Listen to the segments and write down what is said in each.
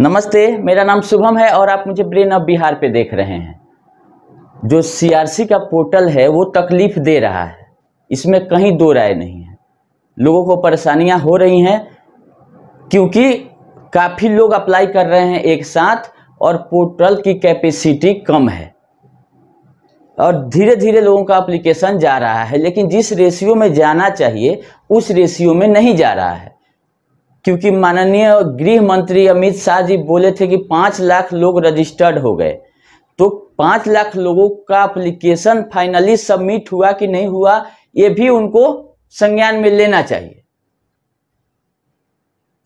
नमस्ते मेरा नाम शुभम है और आप मुझे ब्रेन ऑफ बिहार पे देख रहे हैं जो सीआरसी का पोर्टल है वो तकलीफ दे रहा है इसमें कहीं दो राय नहीं है लोगों को परेशानियां हो रही हैं क्योंकि काफ़ी लोग अप्लाई कर रहे हैं एक साथ और पोर्टल की कैपेसिटी कम है और धीरे धीरे लोगों का अप्लीकेशन जा रहा है लेकिन जिस रेशियो में जाना चाहिए उस रेशियो में नहीं जा रहा है क्योंकि माननीय गृह मंत्री अमित शाह जी बोले थे कि पाँच लाख लोग रजिस्टर्ड हो गए तो पाँच लाख लोगों का अप्लीकेशन फाइनली सबमिट हुआ कि नहीं हुआ ये भी उनको संज्ञान में लेना चाहिए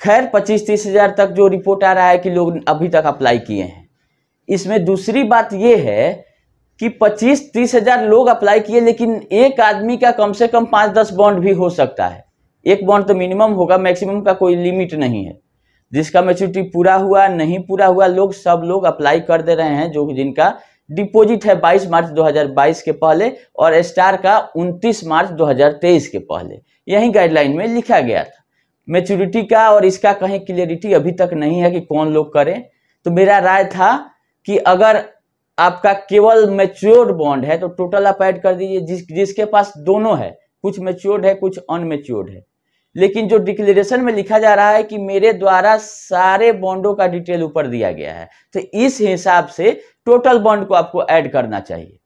खैर पच्चीस तीस हजार तक जो रिपोर्ट आ रहा है कि लोग अभी तक अप्लाई किए हैं इसमें दूसरी बात यह है कि पच्चीस तीस हजार लोग अप्लाई किए लेकिन एक आदमी का कम से कम पाँच दस बॉन्ड भी हो सकता है एक बॉन्ड तो मिनिमम होगा मैक्सिमम का कोई लिमिट नहीं है जिसका मेच्योरिटी पूरा हुआ नहीं पूरा हुआ लोग सब लोग अप्लाई कर दे रहे हैं जो जिनका डिपॉजिट है 22 मार्च 2022 के पहले और स्टार का 29 मार्च 2023 के पहले यही गाइडलाइन में लिखा गया था मेच्योरिटी का और इसका कहीं क्लियरिटी अभी तक नहीं है कि कौन लोग करें तो मेरा राय था कि अगर आपका केवल मेच्योर्ड बॉन्ड है तो टोटल आप ऐड कर दीजिए जिस जिसके पास दोनों है कुछ मेच्योर्ड है कुछ अनमेच्योर्ड है लेकिन जो डिक्लेरेशन में लिखा जा रहा है कि मेरे द्वारा सारे बॉन्डों का डिटेल ऊपर दिया गया है तो इस हिसाब से टोटल बॉन्ड को आपको ऐड करना चाहिए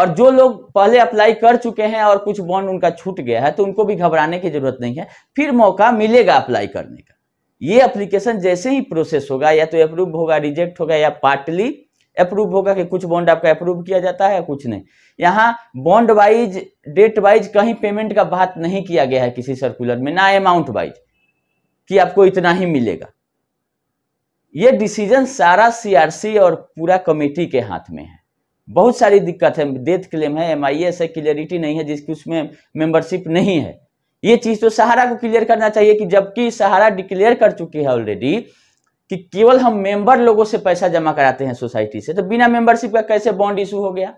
और जो लोग पहले अप्लाई कर चुके हैं और कुछ बॉन्ड उनका छूट गया है तो उनको भी घबराने की जरूरत नहीं है फिर मौका मिलेगा अप्लाई करने का ये अप्लीकेशन जैसे ही प्रोसेस होगा या तो अप्रूव होगा रिजेक्ट होगा या पार्टली अप्रूव होगा कि कुछ बॉन्ड आपका अप्रूव किया जाता है कुछ नहीं यहाँ बॉन्ड वाइज डेट वाइज कहीं पेमेंट का बात नहीं किया गया है किसी सर्कुलर में ना अमाउंट वाइज कि आपको इतना ही मिलेगा ये डिसीजन सारा सीआरसी और पूरा कमेटी के हाथ में है बहुत सारी दिक्कत है डेथ क्लेम है एम है क्लियरिटी नहीं है जिसकी उसमें मेंबरशिप नहीं है ये चीज तो सहारा को क्लियर करना चाहिए कि जबकि सहारा डिक्लेयर कर चुकी है ऑलरेडी कि केवल हम मेंबर लोगों से पैसा जमा कराते हैं सोसाइटी से तो बिना मेंबरशिप का कैसे बॉन्ड इशू हो गया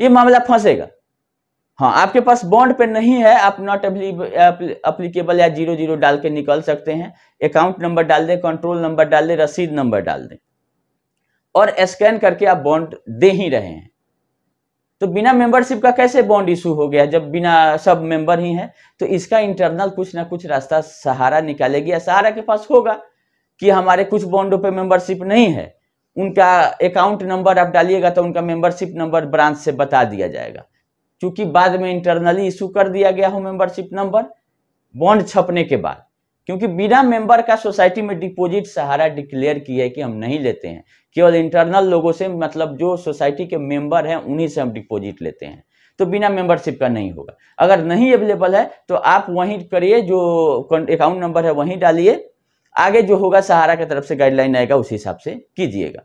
ये मामला फंसेगा हाँ आपके पास बॉन्ड पे नहीं है आप नॉट अप्लीकेबल या जीरो जीरो डाल के निकल सकते हैं अकाउंट नंबर डाल दें कंट्रोल नंबर डाल दें रसीद नंबर डाल दें और स्कैन करके आप बॉन्ड दे ही रहे हैं तो बिना मेंबरशिप का कैसे बॉन्ड इशू हो गया जब बिना सब मेंबर ही है तो इसका इंटरनल कुछ ना कुछ रास्ता सहारा निकालेगी या सहारा के पास होगा कि हमारे कुछ बॉन्डों पे मेंबरशिप नहीं है उनका अकाउंट नंबर आप डालिएगा तो उनका मेंबरशिप नंबर ब्रांच से बता दिया जाएगा क्योंकि बाद में इंटरनली इशू कर दिया गया हो मेंबरशिप नंबर बॉन्ड छपने के बाद क्योंकि बिना मेंबर का सोसाइटी में डिपॉजिट सहारा डिक्लेयर किया है कि हम नहीं लेते हैं केवल इंटरनल लोगों से मतलब जो सोसाइटी के मेंबर हैं उन्हीं से हम डिपॉजिट लेते हैं तो बिना मेंबरशिप का नहीं होगा अगर नहीं अवेलेबल है तो आप वहीं करिए जो अकाउंट नंबर है वहीं डालिए आगे जो होगा सहारा की तरफ से गाइडलाइन आएगा उसी हिसाब से कीजिएगा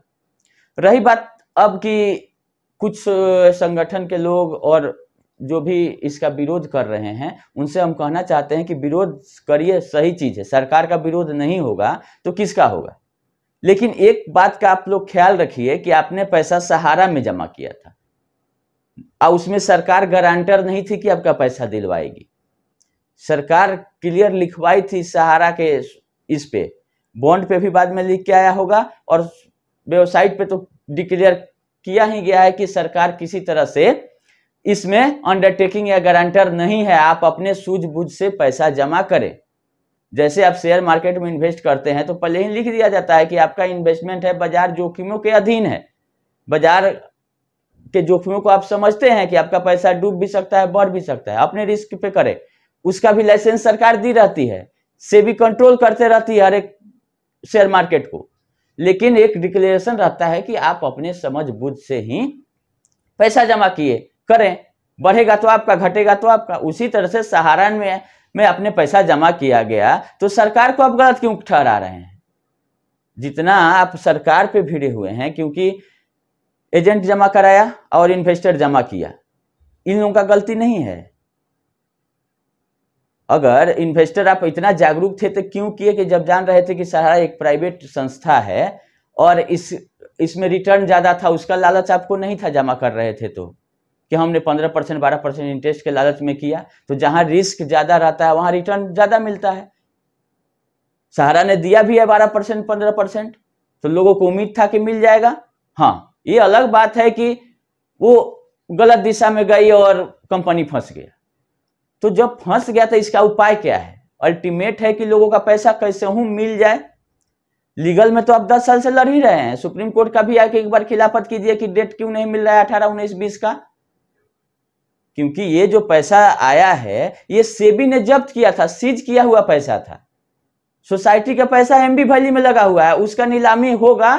रही बात अब कि कुछ संगठन के लोग और जो भी इसका विरोध कर रहे हैं उनसे हम कहना चाहते हैं कि विरोध करिए सही चीज़ है सरकार का विरोध नहीं होगा तो किसका होगा लेकिन एक बात का आप लोग ख्याल रखिए कि आपने पैसा सहारा में जमा किया था और उसमें सरकार गारंटर नहीं थी कि आपका पैसा दिलवाएगी सरकार क्लियर लिखवाई थी सहारा के इस पे बॉन्ड पे भी बाद में लिख के आया होगा और वेबसाइट पे तो डिक्लेयर किया ही गया है कि सरकार किसी तरह से इसमें अंडरटेकिंग या गारंटर नहीं है आप अपने सूझबूझ से पैसा जमा करें जैसे आप शेयर मार्केट में इन्वेस्ट करते हैं तो पहले ही लिख दिया जाता है कि आपका इन्वेस्टमेंट है बाजार जोखिमों के अधीन है बाजार के जोखिमों को आप समझते हैं कि आपका पैसा डूब भी सकता है बढ़ भी सकता है अपने रिस्क पे करें उसका भी लाइसेंस सरकार दी रहती है से भी कंट्रोल करते रहती है हर एक शेयर मार्केट को लेकिन एक डिक्लेरेशन रहता है कि आप अपने समझ बुझ से ही पैसा जमा किए करें बढ़ेगा तो आपका घटेगा तो आपका उसी तरह से सहारान में में अपने पैसा जमा किया गया तो सरकार को आप गलत क्यों ठहरा रहे हैं जितना आप सरकार पे भिड़े हुए हैं क्योंकि एजेंट जमा कराया और इन्वेस्टर जमा किया इन लोगों का गलती नहीं है अगर इन्वेस्टर आप इतना जागरूक थे तो क्यों किए कि जब जान रहे थे कि सहारा एक प्राइवेट संस्था है और इस इसमें रिटर्न ज़्यादा था उसका लालच आपको नहीं था जमा कर रहे थे तो कि हमने पंद्रह परसेंट बारह परसेंट इंटरेस्ट के लालच में किया तो जहां रिस्क ज़्यादा रहता है वहां रिटर्न ज़्यादा मिलता है सहारा ने दिया भी है बारह परसेंट पंद्रह परसेंट तो लोगों को उम्मीद था कि मिल जाएगा हाँ ये अलग बात है कि वो गलत दिशा में गई और कंपनी फंस गया तो जब फंस गया तो इसका उपाय क्या है अल्टीमेट है कि लोगों का पैसा कैसे हूं मिल जाए लीगल में तो आप 10 साल से लड़ ही रहे हैं सुप्रीम कोर्ट का भी आके एक बार खिलाफत कीजिए कि डेट क्यों नहीं मिल रहा है अठारह उन्नीस बीस का क्योंकि ये जो पैसा आया है ये सेबी ने जब्त किया था सीज किया हुआ पैसा था सोसाइटी का पैसा एमबी वैली में लगा हुआ है उसका नीलामी होगा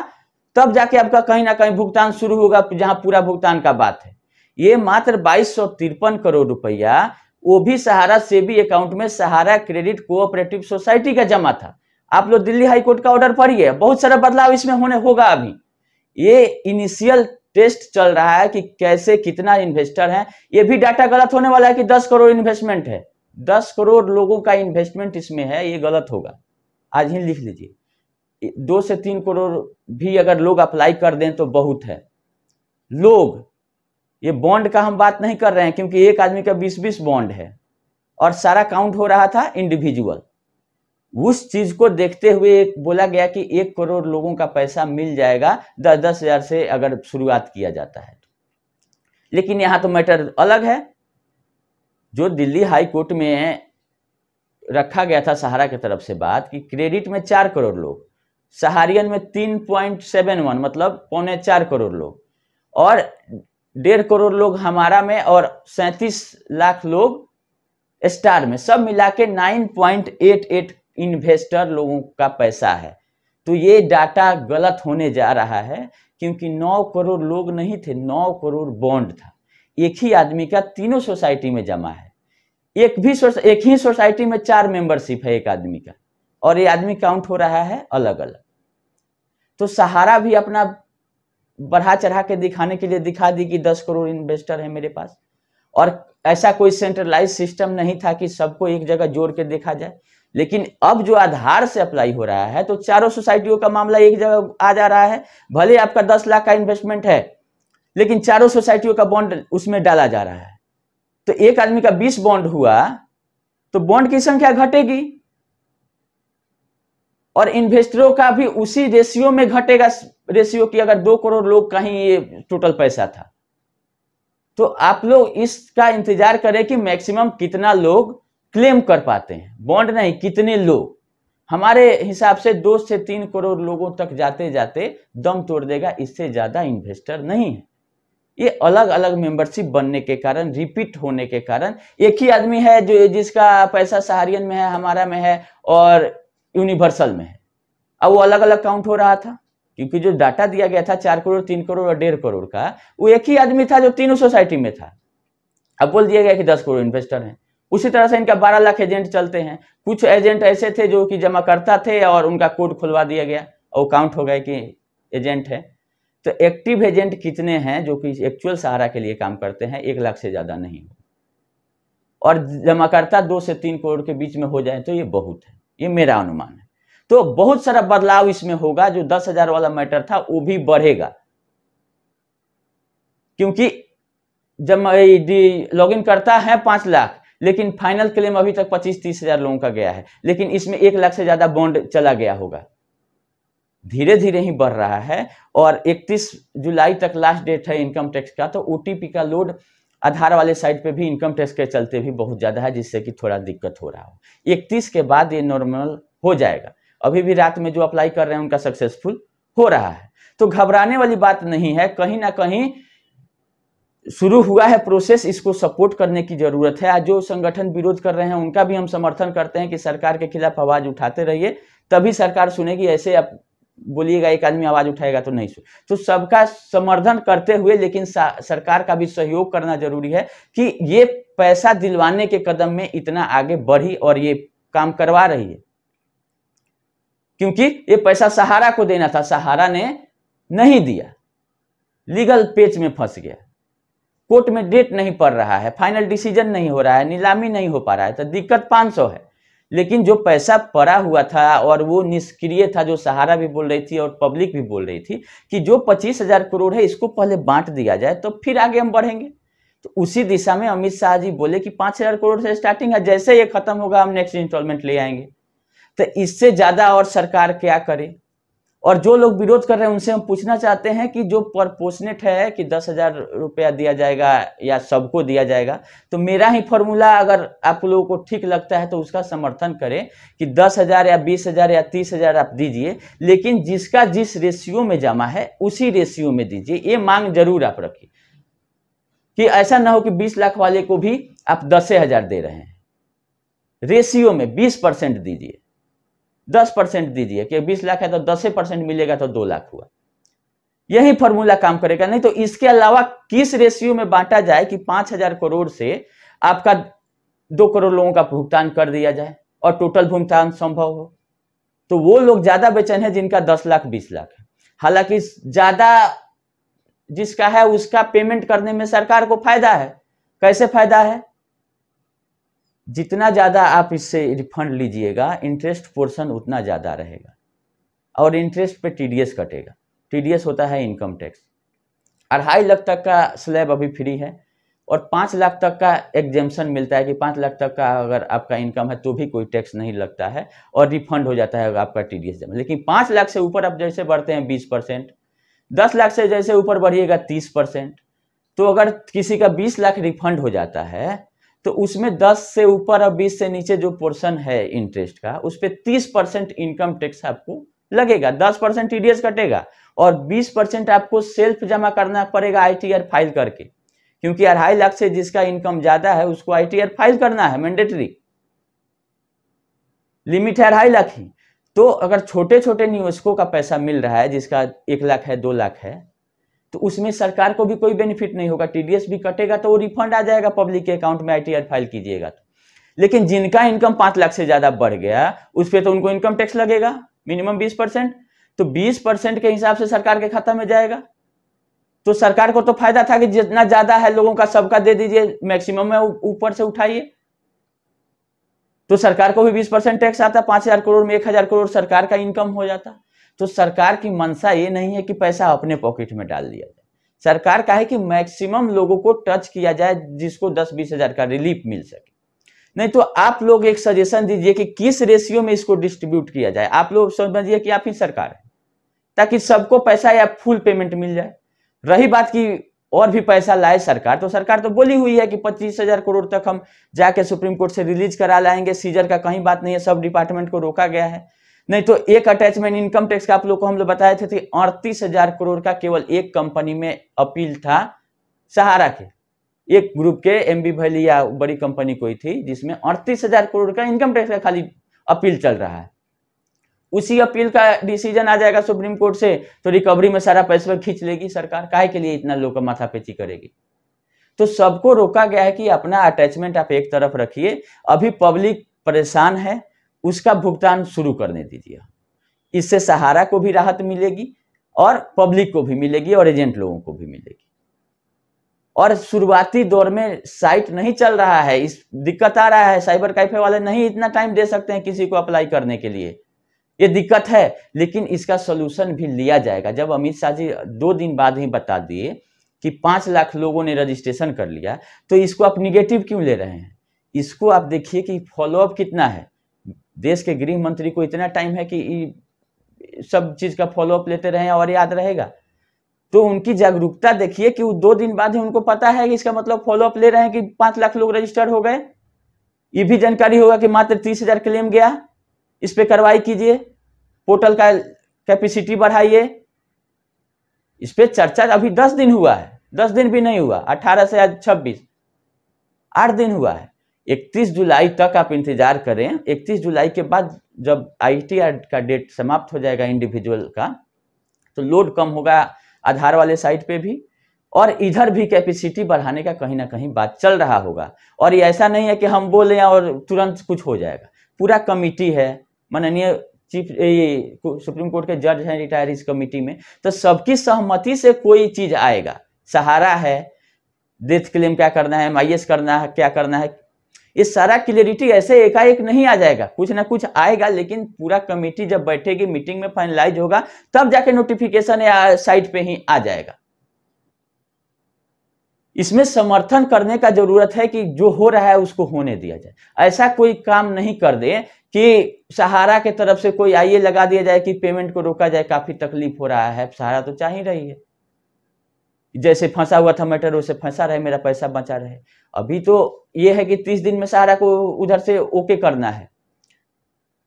तब जाके आपका कहीं ना कहीं भुगतान शुरू होगा जहां पूरा भुगतान का बात है ये मात्र बाईस करोड़ रुपया वो भी सहारा सेबी अकाउंट में सहारा क्रेडिट कोऑपरेटिव सोसाइटी का जमा था आप लोग दिल्ली हाई कोर्ट का ऑर्डर पढ़िए बहुत सारा बदलाव इसमें होने होगा अभी ये इनिशियल टेस्ट चल रहा है कि कैसे कितना इन्वेस्टर है ये भी डाटा गलत होने वाला है कि दस करोड़ इन्वेस्टमेंट है दस करोड़ लोगों का इन्वेस्टमेंट इसमें है ये गलत होगा आज ही लिख लीजिए दो से तीन करोड़ भी अगर लोग अप्लाई कर दें तो बहुत है लोग ये बॉन्ड का हम बात नहीं कर रहे हैं क्योंकि एक आदमी का बीस बीस बॉन्ड है और सारा काउंट हो रहा था इंडिविजुअल उस चीज को देखते हुए बोला गया कि एक करोड़ लोगों का पैसा मिल जाएगा दस दस हजार से अगर शुरुआत किया जाता है तो लेकिन यहां तो मैटर अलग है जो दिल्ली हाई कोर्ट में रखा गया था सहारा की तरफ से बात कि क्रेडिट में चार करोड़ लोग सहारियन में तीन पॉइंट सेवन वन मतलब पौने चार करोड़ लोग और डेढ़ करोड़ लोग हमारा में और सैतीस लाख लोग स्टार में सब मिला के nine point eight eight investor लोगों का पैसा है तो ये डाटा गलत होने जा रहा है क्योंकि 9 करोड़ लोग नहीं थे 9 करोड़ बॉन्ड था एक ही आदमी का तीनों सोसाइटी में जमा है एक भी एक ही सोसाइटी में चार मेंबरशिप है एक आदमी का और ये आदमी काउंट हो रहा है अलग अलग तो सहारा भी अपना बढ़ा चढ़ा के दिखाने के लिए दिखा दी कि दस करोड़ इन्वेस्टर है मेरे पास और ऐसा कोई सेंट्रलाइज सिस्टम नहीं था कि सबको एक जगह जोड़ के देखा जाए लेकिन अब जो आधार से अप्लाई हो रहा है तो चारों सोसाइटियों का मामला एक जगह आ जा रहा है भले आपका दस लाख का इन्वेस्टमेंट है लेकिन चारों सोसाइटियों का बॉन्ड उसमें डाला जा रहा है तो एक आदमी का बीस बॉन्ड हुआ तो बॉन्ड की संख्या घटेगी और इन्वेस्टरों का भी उसी रेशियो में घटेगा रेशियो की अगर दो करोड़ लोग कहीं ये टोटल पैसा था तो आप लोग इसका इंतजार करें कि मैक्सिमम कितना लोग क्लेम कर पाते हैं बॉन्ड नहीं कितने लोग हमारे हिसाब से दो से तीन करोड़ लोगों तक जाते जाते दम तोड़ देगा इससे ज़्यादा इन्वेस्टर नहीं है ये अलग अलग मेंबरशिप बनने के कारण रिपीट होने के कारण एक ही आदमी है जो जिसका पैसा सहारियन में है हमारा में है और यूनिवर्सल में है अब वो अलग अलग काउंट हो रहा था क्योंकि जो डाटा दिया गया था चार करोड़ तीन करोड़ और डेढ़ करोड़ का वो एक ही आदमी था जो तीनों सोसाइटी में था अब बोल दिया गया कि दस करोड़ इन्वेस्टर हैं उसी तरह से इनका बारह लाख एजेंट चलते हैं कुछ एजेंट ऐसे थे जो कि जमा करता थे और उनका कोड खुलवा दिया गया और काउंट हो गए कि एजेंट है तो एक्टिव एजेंट कितने हैं जो कि एक्चुअल सहारा के लिए काम करते हैं एक लाख से ज़्यादा नहीं और जमाकर्ता दो से तीन करोड़ के बीच में हो जाए तो ये बहुत है ये मेरा अनुमान है तो बहुत सारा बदलाव इसमें होगा जो दस हजार वाला मैटर था वो भी बढ़ेगा क्योंकि जब लॉग इन करता है पांच लाख लेकिन फाइनल क्लेम अभी तक पच्चीस तीस हजार लोगों का गया है लेकिन इसमें एक लाख से ज्यादा बॉन्ड चला गया होगा धीरे धीरे ही बढ़ रहा है और 31 जुलाई तक लास्ट डेट है इनकम टैक्स का तो ओटीपी का लोड आधार वाले साइड पे भी इनकम टैक्स के चलते भी बहुत ज़्यादा है जिससे कि थोड़ा दिक्कत हो रहा हो इकतीस के बाद ये नॉर्मल हो जाएगा अभी भी रात में जो अप्लाई कर रहे हैं उनका सक्सेसफुल हो रहा है तो घबराने वाली बात नहीं है कहीं ना कहीं शुरू हुआ है प्रोसेस इसको सपोर्ट करने की जरूरत है आज जो संगठन विरोध कर रहे हैं उनका भी हम समर्थन करते हैं कि सरकार के खिलाफ आवाज उठाते रहिए तभी सरकार सुनेगी ऐसे आप बोलिएगा एक आदमी आवाज उठाएगा तो नहीं तो सबका समर्थन करते हुए लेकिन सरकार का भी सहयोग करना जरूरी है कि ये पैसा दिलवाने के कदम में इतना आगे बढ़ी और ये काम करवा रही है क्योंकि ये पैसा सहारा को देना था सहारा ने नहीं दिया लीगल पेच में फंस गया कोर्ट में डेट नहीं पड़ रहा है फाइनल डिसीजन नहीं हो रहा है नीलामी नहीं हो पा रहा है तो दिक्कत 500 है लेकिन जो पैसा पड़ा हुआ था और वो निष्क्रिय था जो सहारा भी बोल रही थी और पब्लिक भी बोल रही थी कि जो पच्चीस हजार करोड़ है इसको पहले बांट दिया जाए तो फिर आगे हम बढ़ेंगे तो उसी दिशा में अमित शाह जी बोले कि पाँच हजार करोड़ से स्टार्टिंग है जैसे ये खत्म होगा हम नेक्स्ट इंस्टॉलमेंट ले आएंगे तो इससे ज़्यादा और सरकार क्या करे और जो लोग विरोध कर रहे हैं उनसे हम पूछना चाहते हैं कि जो प्रपोशनेट है कि दस हजार रुपया दिया जाएगा या सबको दिया जाएगा तो मेरा ही फॉर्मूला अगर आप लोगों को ठीक लगता है तो उसका समर्थन करें कि दस हजार या बीस हजार या तीस हजार आप दीजिए लेकिन जिसका जिस रेशियो में जमा है उसी रेशियो में दीजिए ये मांग जरूर आप रखिए कि ऐसा ना हो कि बीस लाख वाले को भी आप दस हजार दे रहे हैं रेशियो में बीस परसेंट दीजिए दस परसेंट दीजिए कि बीस लाख है तो दस परसेंट मिलेगा तो दो लाख हुआ यही फॉर्मूला काम करेगा नहीं तो इसके अलावा किस रेशियो में बांटा जाए कि पांच हजार करोड़ से आपका दो करोड़ लोगों का भुगतान कर दिया जाए और टोटल भुगतान संभव हो तो वो लोग ज्यादा बेचैन है जिनका दस लाख बीस लाख है हालांकि ज्यादा जिसका है उसका पेमेंट करने में सरकार को फायदा है कैसे फायदा है जितना ज़्यादा आप इससे रिफंड लीजिएगा इंटरेस्ट पोर्शन उतना ज़्यादा रहेगा और इंटरेस्ट पे टीडीएस कटेगा टीडीएस होता है इनकम टैक्स अढ़ाई लाख तक का स्लैब अभी फ्री है और पाँच लाख तक का एग्जेम्सन मिलता है कि पाँच लाख तक का अगर आपका इनकम है तो भी कोई टैक्स नहीं लगता है और रिफंड हो जाता है आपका टी डी एस जमा लेकिन पाँच लाख से ऊपर आप जैसे बढ़ते हैं बीस परसेंट दस लाख से जैसे ऊपर बढ़िएगा तीस परसेंट तो अगर किसी का बीस लाख रिफंड हो जाता है तो उसमें 10 से ऊपर और 20 से नीचे जो पोर्शन है इंटरेस्ट का उस पर तीस परसेंट इनकम टैक्स आपको लगेगा 10 परसेंट टी e कटेगा और 20 परसेंट आपको सेल्फ जमा करना पड़ेगा आईटीआर फाइल करके क्योंकि अढ़ाई लाख से जिसका इनकम ज्यादा है उसको आईटीआर फाइल करना है मैंडेटरी लिमिट है अढ़ाई लाख ही तो अगर छोटे छोटे निवेशकों का पैसा मिल रहा है जिसका एक लाख है दो लाख है तो उसमें सरकार को भी कोई बेनिफिट नहीं होगा टीडीएस भी कटेगा तो वो रिफंड आ जाएगा पब्लिक के अकाउंट में आई फाइल कीजिएगा तो लेकिन जिनका इनकम पांच लाख से ज़्यादा बढ़ गया उस पर तो उनको इनकम टैक्स लगेगा मिनिमम बीस परसेंट तो बीस परसेंट के हिसाब से सरकार के खाता में जाएगा तो सरकार को तो फायदा था कि जितना ज्यादा है लोगों का सबका दे दीजिए मैक्सिमम में ऊपर से उठाइए तो सरकार को भी बीस परसेंट टैक्स आता पांच हजार करोड़ में एक हजार करोड़ सरकार का इनकम हो जाता तो सरकार की मंशा ये नहीं है कि पैसा अपने पॉकेट में डाल दिया जाए सरकार का है कि मैक्सिमम लोगों को टच किया जाए जिसको दस बीस हजार का रिलीफ मिल सके नहीं तो आप लोग एक सजेशन दीजिए कि किस रेशियो में इसको डिस्ट्रीब्यूट किया जाए आप लोग समझिए कि आप ही सरकार है ताकि सबको पैसा या फुल पेमेंट मिल जाए रही बात की और भी पैसा लाए सरकार तो सरकार तो बोली हुई है कि पच्चीस हजार करोड़ तक हम जाके सुप्रीम कोर्ट से रिलीज करा लाएंगे सीजर का कहीं बात नहीं है सब डिपार्टमेंट को रोका गया है नहीं तो एक अटैचमेंट इनकम टैक्स का आप लोग को हम लोग बताए थे, अड़तीस हजार करोड़ का केवल एक कंपनी में अपील था सहारा के एक ग्रुप के एम बी भैली या बड़ी कंपनी कोई थी जिसमें अड़तीस हजार करोड़ का इनकम टैक्स का खाली अपील चल रहा है उसी अपील का डिसीजन आ जाएगा सुप्रीम कोर्ट से तो रिकवरी में सारा पैसा खींच लेगी सरकार काहे के लिए इतना लोग माथापेची करेगी तो सबको रोका गया है कि अपना अटैचमेंट आप एक तरफ रखिए अभी पब्लिक परेशान है उसका भुगतान शुरू करने दीजिए इससे सहारा को भी राहत मिलेगी और पब्लिक को भी मिलेगी और एजेंट लोगों को भी मिलेगी और शुरुआती दौर में साइट नहीं चल रहा है इस दिक्कत आ रहा है साइबर कैफे वाले नहीं इतना टाइम दे सकते हैं किसी को अप्लाई करने के लिए ये दिक्कत है लेकिन इसका सोल्यूशन भी लिया जाएगा जब अमित शाह जी दो दिन बाद ही बता दिए कि पाँच लाख लोगों ने रजिस्ट्रेशन कर लिया तो इसको आप निगेटिव क्यों ले रहे हैं इसको आप देखिए कि फॉलोअप कितना है देश के गृह मंत्री को इतना टाइम है कि सब चीज़ का फॉलोअप लेते रहें और याद रहेगा तो उनकी जागरूकता देखिए कि वो दो दिन बाद ही उनको पता है कि इसका मतलब फॉलोअप ले रहे हैं कि पाँच लाख लोग रजिस्टर्ड हो गए ये भी जानकारी होगा कि मात्र तीस हजार क्लेम गया इस पर कार्रवाई कीजिए पोर्टल का कैपेसिटी बढ़ाइए इस पर चर्चा अभी दस दिन हुआ है दस दिन भी नहीं हुआ अठारह से आज छब्बीस आठ दिन हुआ है 31 जुलाई तक आप इंतज़ार करें 31 जुलाई के बाद जब आई का डेट समाप्त हो जाएगा इंडिविजुअल का तो लोड कम होगा आधार वाले साइट पे भी और इधर भी कैपेसिटी बढ़ाने का कहीं ना कहीं बात चल रहा होगा और ये ऐसा नहीं है कि हम बोलें और तुरंत कुछ हो जाएगा पूरा कमिटी है माननीय चीफ ये सुप्रीम कोर्ट के जज हैं रिटायर इस कमेटी में तो सबकी सहमति से कोई चीज आएगा सहारा है डेथ क्लेम क्या करना है एम करना है क्या करना है ये सारा क्लियरिटी ऐसे एकाएक नहीं आ जाएगा कुछ ना कुछ आएगा लेकिन पूरा कमेटी जब बैठेगी मीटिंग में फाइनलाइज होगा तब जाके नोटिफिकेशन साइट पे ही आ जाएगा इसमें समर्थन करने का जरूरत है कि जो हो रहा है उसको होने दिया जाए ऐसा कोई काम नहीं कर दे कि सहारा के तरफ से कोई आइए लगा दिया जाए कि पेमेंट को रोका जाए काफी तकलीफ हो रहा है सहारा तो चाह ही रही है जैसे फंसा हुआ था मैटर वैसे फंसा रहे मेरा पैसा बचा रहे अभी तो ये है कि तीस दिन में सहारा को उधर से ओके करना है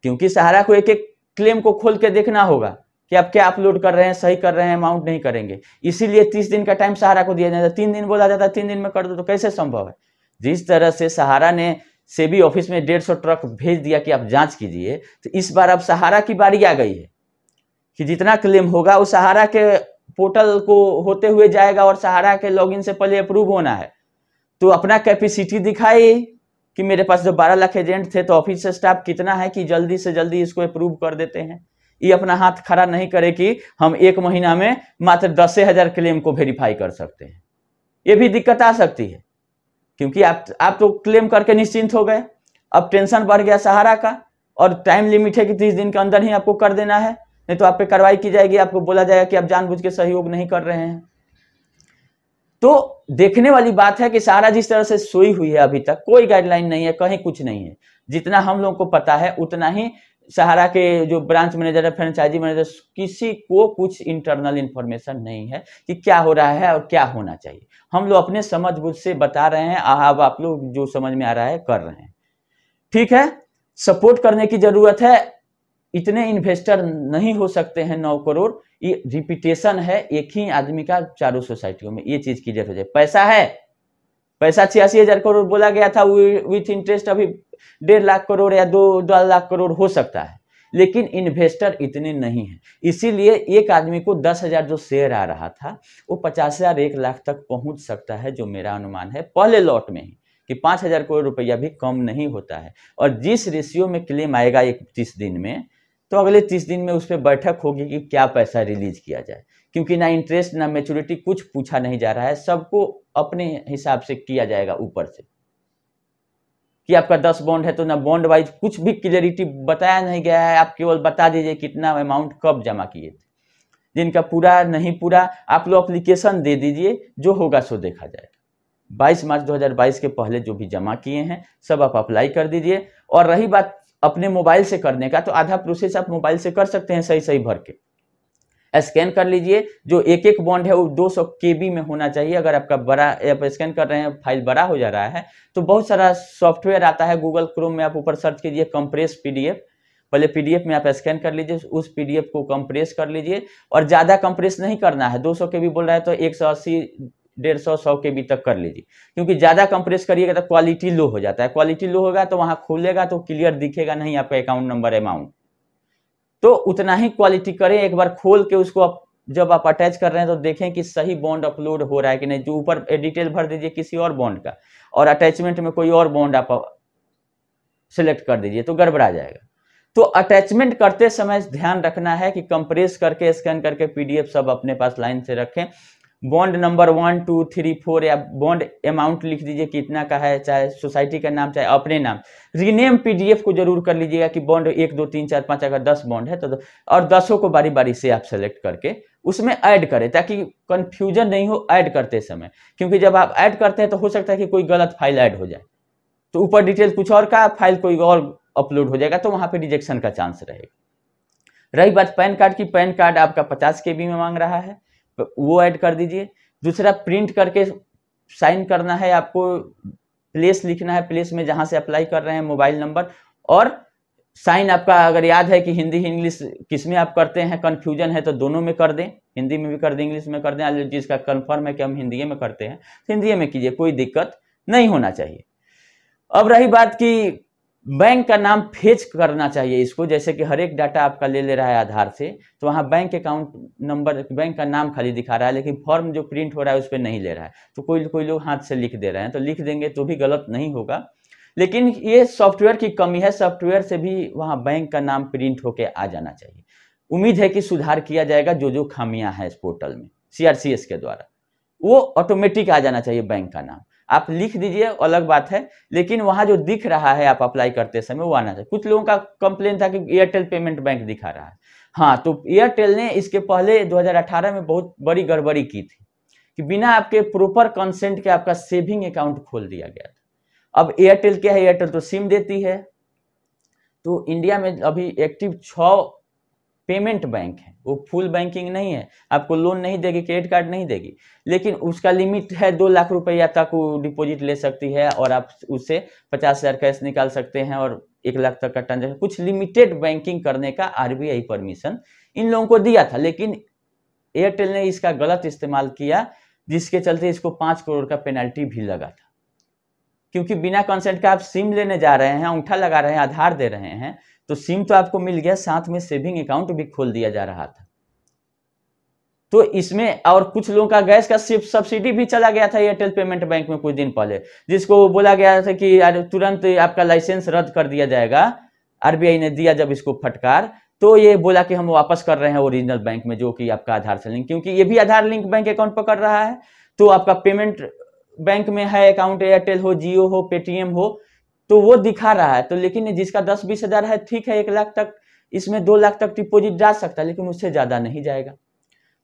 क्योंकि सहारा को एक एक क्लेम को खोल के देखना होगा कि आप क्या अपलोड कर रहे हैं सही कर रहे हैं अमाउंट नहीं करेंगे इसीलिए तीस दिन का टाइम सहारा को दिया जाता है तीन दिन बोला जाता तीन दिन में कर दो तो कैसे संभव है जिस तरह से सहारा ने सेबी ऑफिस में डेढ़ सौ ट्रक भेज दिया कि आप जांच कीजिए तो इस बार अब सहारा की बारी आ गई है कि जितना क्लेम होगा वो सहारा के पोर्टल को होते हुए जाएगा और सहारा के लॉगिन से पहले अप्रूव होना है तो अपना कैपेसिटी दिखाई कि मेरे पास जो 12 लाख एजेंट थे तो ऑफिस स्टाफ कितना है कि जल्दी से जल्दी इसको अप्रूव कर देते हैं ये अपना हाथ खड़ा नहीं करे कि हम एक महीना में मात्र दस हजार क्लेम को वेरीफाई कर सकते हैं ये भी दिक्कत आ सकती है क्योंकि आप आप तो क्लेम करके निश्चिंत हो गए अब टेंशन बढ़ गया सहारा का और टाइम लिमिट है कि तीस दिन के अंदर ही आपको कर देना है नहीं तो आप पे कार्रवाई की जाएगी आपको बोला जाएगा कि आप जानबूझ के सहयोग नहीं कर रहे हैं तो देखने वाली बात है कि सारा जिस तरह से सोई हुई है अभी तक कोई गाइडलाइन नहीं है कहीं कुछ नहीं है जितना हम लोगों को पता है उतना ही सहारा के जो ब्रांच मैनेजर है फ्रेंचाइजी मैनेजर किसी को कुछ इंटरनल इन्फॉर्मेशन नहीं है कि क्या हो रहा है और क्या होना चाहिए हम लोग अपने समझ बुझ से बता रहे हैं अब आप लोग जो समझ में आ रहा है कर रहे हैं ठीक है सपोर्ट करने की जरूरत है इतने इन्वेस्टर नहीं हो सकते हैं नौ करोड़ ये रिपीटेशन है एक ही आदमी का चारों सोसाइटियों में ये चीज क्लियर हो जाए पैसा है पैसा छियासी हजार करोड़ बोला गया था विथ इंटरेस्ट अभी डेढ़ लाख करोड़ या दो दो लाख करोड़ हो सकता है लेकिन इन्वेस्टर इतने नहीं है इसीलिए एक आदमी को दस हजार जो शेयर आ रहा था वो पचास हजार एक लाख तक पहुंच सकता है जो मेरा अनुमान है पहले लॉट में ही कि पाँच हजार करोड़ रुपया भी कम नहीं होता है और जिस रेशियो में क्लेम आएगा इकतीस दिन में तो अगले तीस दिन में उस पर बैठक होगी कि क्या पैसा रिलीज किया जाए क्योंकि ना इंटरेस्ट ना मेच्योरिटी कुछ पूछा नहीं जा रहा है सबको अपने हिसाब से किया जाएगा ऊपर से कि आपका दस बॉन्ड है तो ना बॉन्ड वाइज कुछ भी क्लियरिटी बताया नहीं गया है आप केवल बता दीजिए कितना अमाउंट कब जमा किए थे जिनका पूरा नहीं पूरा आप लोग अप्लीकेशन दे दीजिए जो होगा सो देखा जाएगा 22 मार्च 2022 के पहले जो भी जमा किए हैं सब आप अप्लाई कर दीजिए और रही बात अपने मोबाइल से करने का तो आधा प्रोसेस आप मोबाइल से कर सकते हैं सही सही भर के स्कैन कर लीजिए जो एक एक बॉन्ड है वो 200 सौ में होना चाहिए अगर आपका बड़ा आप स्कैन कर रहे हैं फाइल बड़ा हो जा रहा है तो बहुत सारा सॉफ्टवेयर आता है गूगल क्रोम में आप ऊपर सर्च कीजिए कंप्रेस पीडीएफ पहले पीडीएफ में आप स्कैन कर लीजिए उस पीडीएफ को कंप्रेस कर लीजिए और ज़्यादा कंप्रेस नहीं करना है 200 के बी बोल रहा है तो 180 डेढ़ सौ सौ के बी तक कर लीजिए क्योंकि ज़्यादा कंप्रेस करिएगा तो क्वालिटी लो हो जाता है क्वालिटी लो होगा तो वहाँ खुलेगा तो क्लियर दिखेगा नहीं आपका अकाउंट नंबर अमाउंट तो उतना ही क्वालिटी करें एक बार खोल के उसको आप जब आप अटैच कर रहे हैं तो देखें कि सही बॉन्ड अपलोड हो रहा है कि नहीं जो ऊपर डिटेल भर दीजिए किसी और बॉन्ड का और अटैचमेंट में कोई और बॉन्ड आप सिलेक्ट कर दीजिए तो गड़बड़ा जाएगा तो अटैचमेंट करते समय ध्यान रखना है कि कंप्रेस करके स्कैन करके पीडीएफ सब अपने पास लाइन से रखें bond number one two three four या बॉन्ड अमाउंट लिख दीजिए कितना का है चाहे सोसाइटी का नाम चाहे अपने नाम रीनेम पीडीएफ को जरूर कर लीजिएगा कि बॉन्ड एक दो तीन चार पाँच अगर दस बॉन्ड है तो और दसों को बारी बारी से आप सेलेक्ट करके उसमें ऐड करें ताकि कन्फ्यूजन नहीं हो ऐड करते समय क्योंकि जब आप ऐड करते हैं तो हो सकता है कि कोई गलत फाइल ऐड हो जाए तो ऊपर डिटेल कुछ और का फाइल कोई और अपलोड हो जाएगा तो वहाँ पर रिजेक्शन का चांस रहेगा रही बात पैन कार्ड की पैन कार्ड आपका पचास के बी में मांग रहा है तो वो ऐड कर दीजिए दूसरा प्रिंट करके साइन करना है आपको प्लेस लिखना है प्लेस में जहाँ से अप्लाई कर रहे हैं मोबाइल नंबर और साइन आपका अगर याद है कि हिंदी इंग्लिश किस में आप करते हैं कन्फ्यूजन है तो दोनों में कर दें हिंदी में भी कर दें इंग्लिश में कर दें जिसका कन्फर्म है कि हम हिंदी में करते हैं तो हिंदी में कीजिए कोई दिक्कत नहीं होना चाहिए अब रही बात कि बैंक का नाम फेच करना चाहिए इसको जैसे कि हर एक डाटा आपका ले ले रहा है आधार से तो वहाँ बैंक अकाउंट नंबर बैंक का नाम खाली दिखा रहा है लेकिन फॉर्म जो प्रिंट हो रहा है उस पर नहीं ले रहा है तो कोई कोई लोग हाथ से लिख दे रहे हैं तो लिख देंगे तो भी गलत नहीं होगा लेकिन ये सॉफ्टवेयर की कमी है सॉफ्टवेयर से भी वहाँ बैंक का नाम प्रिंट होके आ जाना चाहिए उम्मीद है कि सुधार किया जाएगा जो जो खामियां हैं इस पोर्टल में सीआरसीएस के द्वारा वो ऑटोमेटिक आ जाना चाहिए बैंक का नाम आप लिख दीजिए अलग बात है लेकिन वहाँ जो दिख रहा है आप अप्लाई करते समय वो आना चाहिए कुछ लोगों का कंप्लेन था कि एयरटेल पेमेंट बैंक दिखा रहा है हाँ तो एयरटेल ने इसके पहले 2018 में बहुत बड़ी गड़बड़ी की थी कि बिना आपके प्रॉपर कंसेंट के आपका सेविंग अकाउंट खोल दिया गया था अब एयरटेल क्या है एयरटेल तो सिम देती है तो इंडिया में अभी एक्टिव छः पेमेंट बैंक है वो फुल बैंकिंग नहीं है आपको लोन नहीं देगी क्रेडिट कार्ड नहीं देगी लेकिन उसका लिमिट है दो लाख रुपया तक वो डिपॉजिट ले सकती है और आप उससे पचास हज़ार कैश निकाल सकते हैं और एक लाख तक का ट्रांजेक्शन कुछ लिमिटेड बैंकिंग करने का आरबीआई परमिशन इन लोगों को दिया था लेकिन एयरटेल ने इसका गलत इस्तेमाल किया जिसके चलते इसको पाँच करोड़ का पेनल्टी भी लगा था क्योंकि बिना कंसेंट का आप सिम लेने जा रहे हैं अंगूठा लगा रहे हैं आधार दे रहे हैं तो सिम तो आपको मिल गया साथ में सेविंग अकाउंट भी खोल दिया जा रहा था तो इसमें और कुछ लोगों का गैस का सिर्फ सब्सिडी भी चला गया था एयरटेल पेमेंट बैंक में कुछ दिन पहले जिसको बोला गया था कि तुरंत आपका लाइसेंस रद्द कर दिया जाएगा आरबीआई ने दिया जब इसको फटकार तो ये बोला कि हम वापस कर रहे हैं ओरिजिनल बैंक में जो कि आपका आधार से लिंक क्योंकि ये भी आधार लिंक बैंक अकाउंट पकड़ रहा है तो आपका पेमेंट बैंक में है अकाउंट एयरटेल हो जियो हो पेटीएम हो तो वो दिखा रहा है तो लेकिन जिसका दस बीस हजार है ठीक है एक लाख तक इसमें दो लाख तक डिपोजिट जा सकता है लेकिन उससे ज़्यादा नहीं जाएगा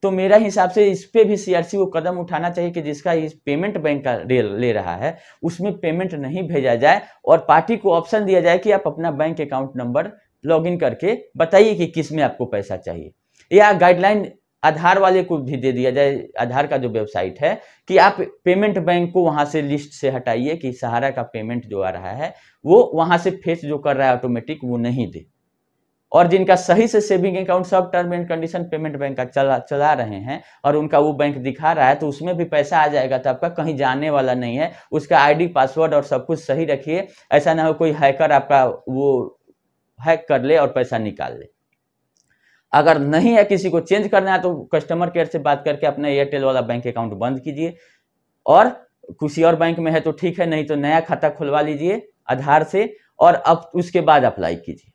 तो मेरा हिसाब से इस पे भी सीआरसी को कदम उठाना चाहिए कि जिसका इस पेमेंट बैंक का ले रहा है उसमें पेमेंट नहीं भेजा जाए और पार्टी को ऑप्शन दिया जाए कि आप अपना बैंक अकाउंट नंबर लॉगिन करके बताइए कि किस में आपको पैसा चाहिए या गाइडलाइन आधार वाले को भी दे दिया जाए आधार का जो वेबसाइट है कि आप पेमेंट बैंक को वहाँ से लिस्ट से हटाइए कि सहारा का पेमेंट जो आ रहा है वो वहाँ से फेस जो कर रहा है ऑटोमेटिक वो नहीं दे और जिनका सही से सेविंग अकाउंट सब term and condition payment bank का चला चला रहे हैं और उनका वो बैंक दिखा रहा है तो उसमें भी पैसा आ जाएगा तो आपका कहीं जाने वाला नहीं है उसका आईडी पासवर्ड और सब कुछ सही रखिए ऐसा ना हो कोई हैकर आपका वो हैक कर ले और पैसा निकाल ले अगर नहीं है किसी को चेंज करना है तो कस्टमर केयर से बात करके अपना एयरटेल वाला बैंक अकाउंट बंद कीजिए और किसी और बैंक में है तो ठीक है नहीं तो नया खाता खुलवा लीजिए आधार से और अब उसके बाद अप्लाई कीजिए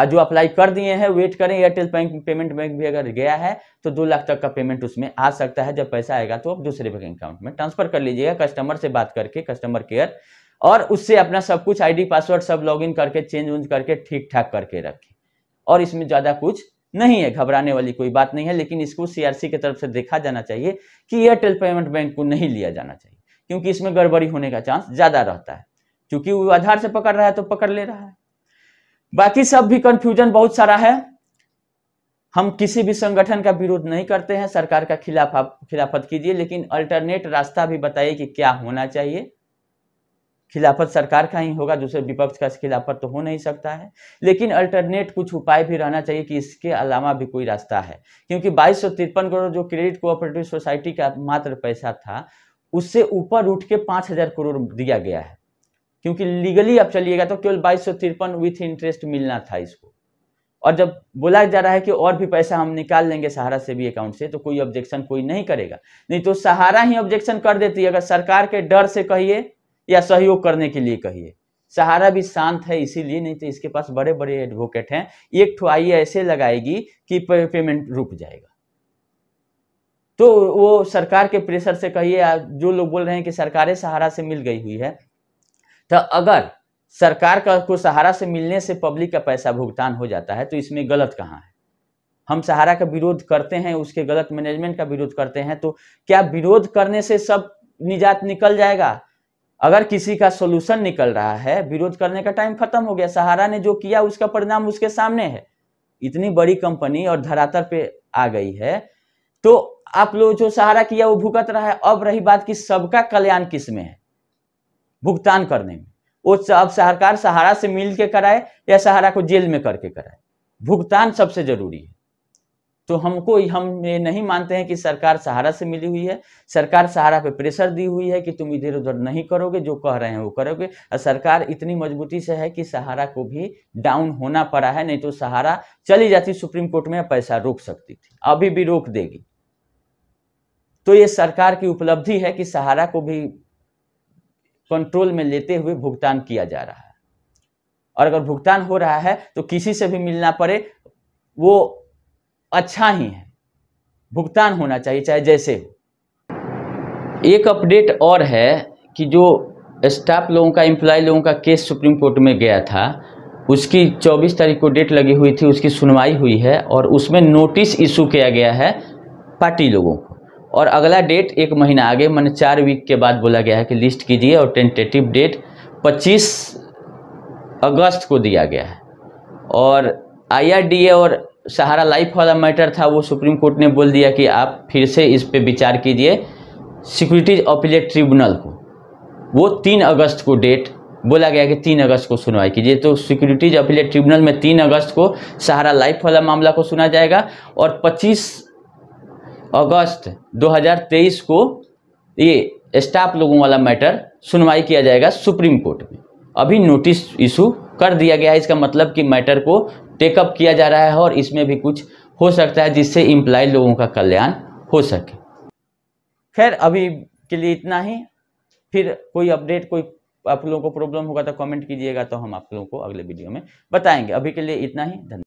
आज जो अप्लाई कर दिए हैं वेट करें एयरटेल बैंक पेमेंट बैंक भी अगर गया है तो दो लाख तक का पेमेंट उसमें आ सकता है जब पैसा आएगा तो आप दूसरे बैंक अकाउंट में ट्रांसफर कर लीजिएगा कस्टमर से बात करके कस्टमर केयर और उससे अपना सब कुछ आईडी पासवर्ड सब लॉगिन करके चेंज वेंज करके ठीक ठाक करके रखें और इसमें ज़्यादा कुछ नहीं है घबराने वाली कोई बात नहीं है लेकिन इसको सीआरसी की तरफ से देखा जाना चाहिए कि एयरटेल पेमेंट बैंक को नहीं लिया जाना चाहिए क्योंकि इसमें गड़बड़ी होने का चांस ज़्यादा रहता है क्योंकि वो आधार से पकड़ रहा है तो पकड़ ले रहा है बाकी सब भी कंफ्यूजन बहुत सारा है हम किसी भी संगठन का विरोध नहीं करते हैं सरकार का खिलाफ आप खिलाफत कीजिए लेकिन अल्टरनेट रास्ता भी बताइए कि क्या होना चाहिए खिलाफत सरकार का ही होगा दूसरे विपक्ष का खिलाफत तो हो नहीं सकता है लेकिन अल्टरनेट कुछ उपाय भी रहना चाहिए कि इसके अलावा भी कोई रास्ता है क्योंकि बाईस सौ तिरपन करोड़ जो क्रेडिट कोऑपरेटिव सोसाइटी का मात्र पैसा था उससे ऊपर उठ के पाँच हज़ार करोड़ दिया गया है क्योंकि लीगली आप चलिएगा तो केवल बाईस सौ तिरपन विथ इंटरेस्ट मिलना था इसको और जब बोला जा रहा है कि और भी पैसा हम निकाल लेंगे सहारा से भी अकाउंट से तो कोई ऑब्जेक्शन कोई नहीं करेगा नहीं तो सहारा ही ऑब्जेक्शन कर देती है अगर सरकार के डर से कहिए या सहयोग करने के लिए कहिए सहारा भी शांत है इसीलिए नहीं तो इसके पास बड़े बड़े एडवोकेट हैं एक ठो आई ऐसे लगाएगी कि पे, पेमेंट रुक जाएगा तो वो सरकार के प्रेशर से कहिए जो लोग बोल रहे हैं कि सरकारें सहारा से मिल गई हुई है तो अगर सरकार का को सहारा से मिलने से पब्लिक का पैसा भुगतान हो जाता है तो इसमें गलत कहाँ है हम सहारा का विरोध करते हैं उसके गलत मैनेजमेंट का विरोध करते हैं तो क्या विरोध करने से सब निजात निकल जाएगा अगर किसी का सोल्यूशन निकल रहा है विरोध करने का टाइम खत्म हो गया सहारा ने जो किया उसका परिणाम उसके सामने है इतनी बड़ी कंपनी और धरातल पे आ गई है तो आप लोग जो सहारा किया वो भुगत रहा है अब रही बात कि सबका कल्याण किस में है भुगतान करने में वो अब सरकार सहारा से मिल के कराए या सहारा को जेल में करके कराए भुगतान सबसे जरूरी है तो हमको हम ये नहीं मानते हैं कि सरकार सहारा से मिली हुई है सरकार सहारा पे प्रेशर दी हुई है कि तुम इधर उधर नहीं करोगे जो कह रहे हैं वो करोगे और सरकार इतनी मजबूती से है कि सहारा को भी डाउन होना पड़ा है नहीं तो सहारा चली जाती सुप्रीम कोर्ट में पैसा रोक सकती थी अभी भी रोक देगी तो ये सरकार की उपलब्धि है कि सहारा को भी कंट्रोल में लेते हुए भुगतान किया जा रहा है और अगर भुगतान हो रहा है तो किसी से भी मिलना पड़े वो अच्छा ही है भुगतान होना चाहिए चाहे जैसे हो एक अपडेट और है कि जो स्टाफ लोगों का एम्प्लॉय लोगों का केस सुप्रीम कोर्ट में गया था उसकी 24 तारीख को डेट लगी हुई थी उसकी सुनवाई हुई है और उसमें नोटिस इशू किया गया है पार्टी लोगों को और अगला डेट एक महीना आगे मैंने चार वीक के बाद बोला गया है कि लिस्ट कीजिए और टेंटेटिव डेट 25 अगस्त को दिया गया है और आई और सहारा लाइफ वाला मैटर था वो सुप्रीम कोर्ट ने बोल दिया कि आप फिर से इस पर विचार कीजिए सिक्योरिटीज अपीलेट ट्रिब्यूनल को वो तीन अगस्त को डेट बोला गया कि तीन अगस्त को सुनवाई कीजिए तो सिक्योरिटीज अपीलेट ट्रिब्यूनल में तीन अगस्त को सहारा लाइफ वाला मामला को सुना जाएगा और पच्चीस अगस्त दो को ये स्टाफ लोगों वाला मैटर सुनवाई किया जाएगा सुप्रीम कोर्ट में अभी नोटिस इशू कर दिया गया है इसका मतलब कि मैटर को टेकअप किया जा रहा है और इसमें भी कुछ हो सकता है जिससे इम्प्लाय लोगों का कल्याण हो सके खैर अभी के लिए इतना ही फिर कोई अपडेट कोई आप लोगों को प्रॉब्लम होगा तो कमेंट कीजिएगा तो हम आप लोगों को अगले वीडियो में बताएंगे अभी के लिए इतना ही धन्यवाद